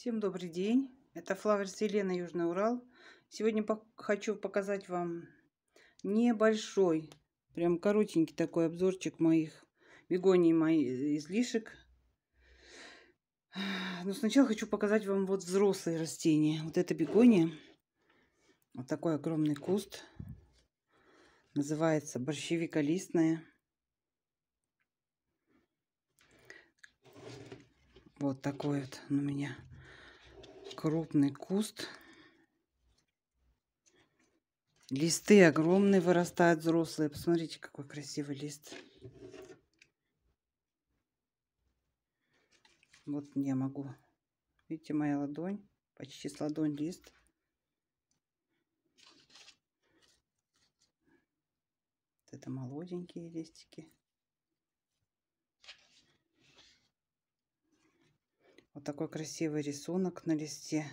Всем добрый день! Это Флаверс Елена Южный Урал. Сегодня хочу показать вам небольшой, прям коротенький такой обзорчик моих бегоний моих э, излишек. Но ну, сначала хочу показать вам вот взрослые растения. Вот это бегония. Вот такой огромный куст. Называется борщевика листная. Вот такой вот он у меня крупный куст. Листы огромные вырастают, взрослые. Посмотрите, какой красивый лист. Вот не могу. Видите, моя ладонь. Почти с ладонь лист. это молоденькие листики. Вот такой красивый рисунок на листе.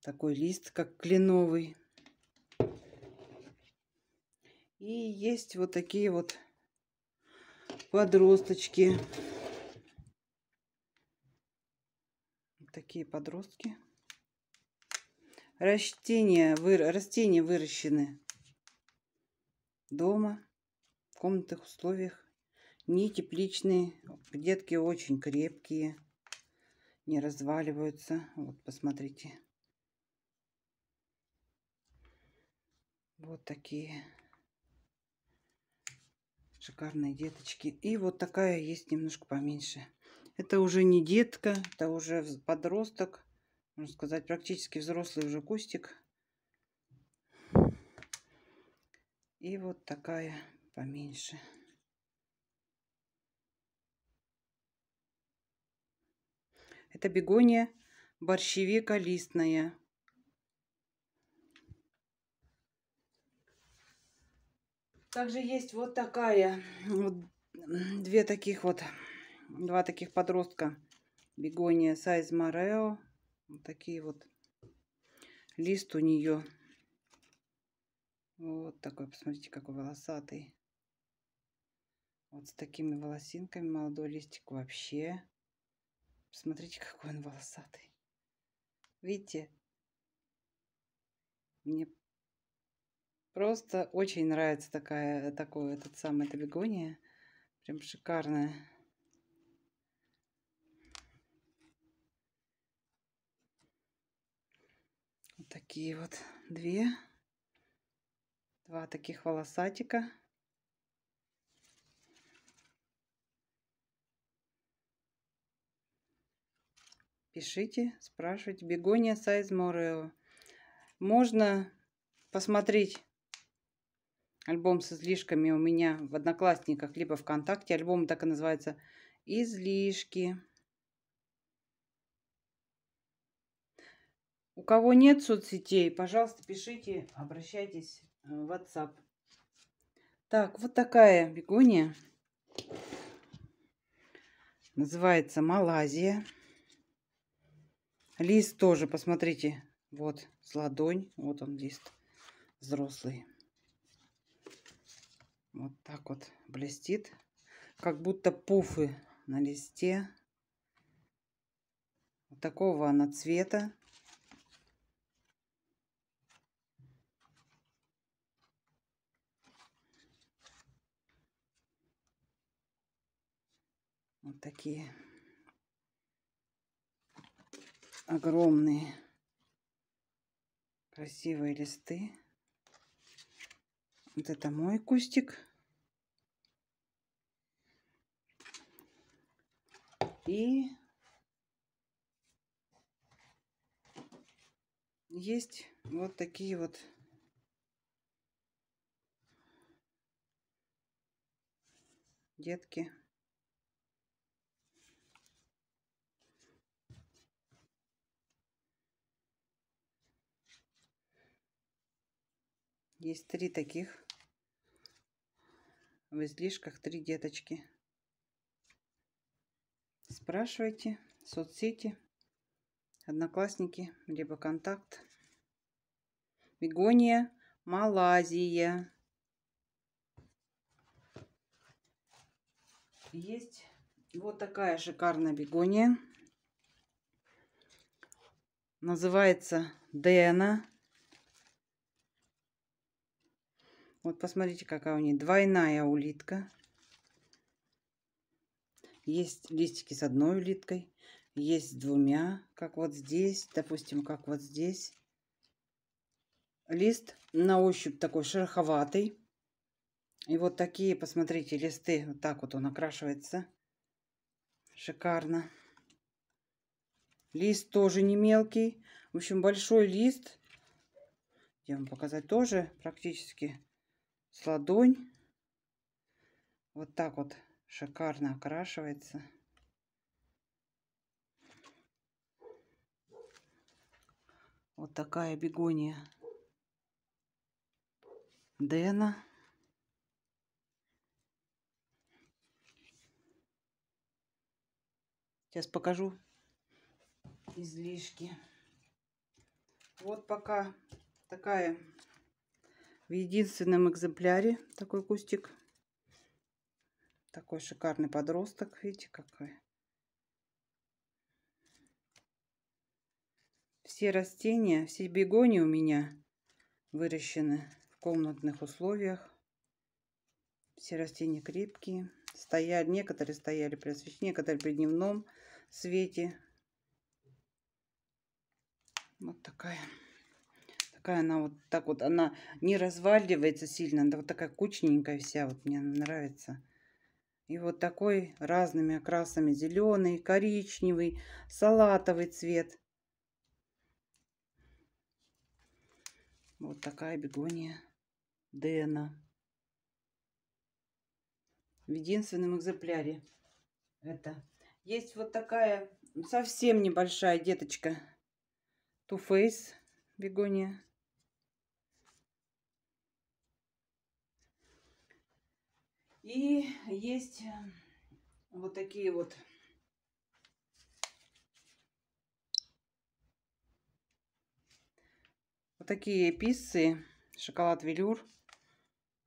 Такой лист, как кленовый. И есть вот такие вот подросточки. такие подростки. Растения, вы, растения выращены дома, в комнатных условиях. Не тепличные. Детки очень крепкие не разваливаются. Вот, посмотрите. Вот такие шикарные деточки. И вот такая есть немножко поменьше. Это уже не детка, это уже подросток. Можно сказать, практически взрослый уже кустик. И вот такая поменьше. Это бегония борщевика листная. Также есть вот такая, вот две таких вот, два таких подростка. Бегония Сайз Морео. Вот такие вот лист у нее. Вот такой, посмотрите, какой волосатый. Вот с такими волосинками молодой листик вообще Смотрите, какой он волосатый. Видите? Мне просто очень нравится такая, такой этот самый, эта бегония. Прям шикарная. Вот такие вот две. Два таких волосатика. Пишите, спрашивайте. Бегония Сайз Морео. Можно посмотреть альбом с излишками у меня в Одноклассниках, либо ВКонтакте. Альбом так и называется «Излишки». У кого нет соцсетей, пожалуйста, пишите, обращайтесь в WhatsApp. Так, вот такая бегония. Называется Малайзия. Лист тоже, посмотрите, вот с ладонь, вот он лист взрослый. Вот так вот блестит, как будто пуфы на листе. Вот такого она цвета. Вот такие огромные красивые листы. Вот это мой кустик. И есть вот такие вот детки Есть три таких. В излишках три деточки. Спрашивайте. Соцсети. Одноклассники. Либо контакт. Бегония. Малайзия. Есть вот такая шикарная бегония. Называется Дэна. Вот посмотрите, какая у нее двойная улитка. Есть листики с одной улиткой, есть с двумя, как вот здесь, допустим, как вот здесь. Лист на ощупь такой шероховатый. И вот такие, посмотрите, листы. Вот так вот он окрашивается. Шикарно. Лист тоже не мелкий. В общем, большой лист. Я вам показать тоже практически с ладонь. Вот так вот шикарно окрашивается. Вот такая бегония Дэна. Сейчас покажу излишки. Вот пока такая в единственном экземпляре такой кустик. Такой шикарный подросток, видите, какой. Все растения, все бегони у меня выращены в комнатных условиях. Все растения крепкие. Стояли, некоторые стояли при освещении, некоторые при дневном свете. Вот такая такая она вот так вот, она не разваливается сильно, она вот такая кучненькая вся, вот мне нравится. И вот такой разными окрасами, зеленый, коричневый, салатовый цвет. Вот такая бегония Дэна. В единственном экземпляре это. Есть вот такая совсем небольшая деточка Too Faced бегония. И есть э, вот такие вот вот такие писцы, шоколад велюр.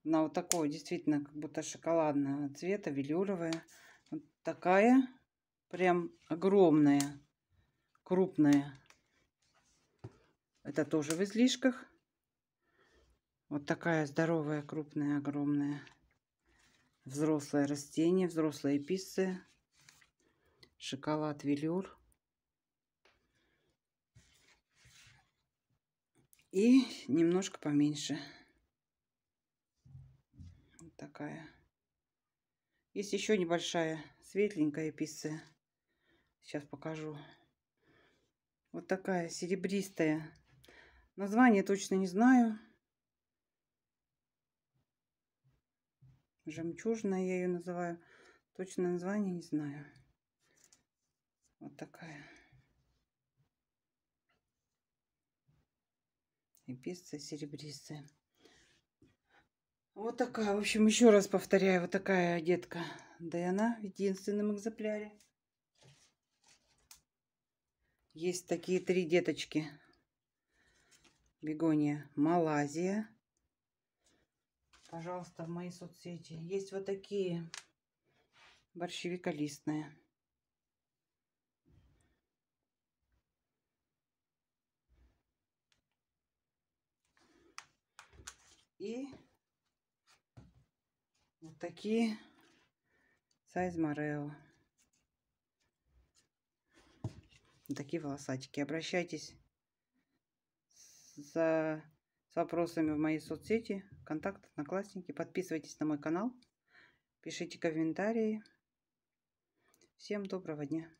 на вот такой, действительно, как будто шоколадного цвета, велюровая. Вот такая, прям огромная, крупная. Это тоже в излишках. Вот такая здоровая, крупная, огромная. Взрослое растение, взрослые пиццы, шоколад велюр. И немножко поменьше. Вот такая. Есть еще небольшая светленькая писца Сейчас покажу. Вот такая серебристая. Название точно не знаю. Жемчужная я ее называю. Точное название не знаю. Вот такая. И песцы серебристые. Вот такая, в общем, еще раз повторяю, вот такая детка. Да и она в единственном экземпляре. Есть такие три деточки. Бегония Малазия пожалуйста, в мои соцсети. Есть вот такие борщевиколистные. И вот такие сайз Морео. такие волосатики. Обращайтесь за с вопросами в моей соцсети, контакт, одноклассники. Подписывайтесь на мой канал, пишите комментарии. Всем доброго дня!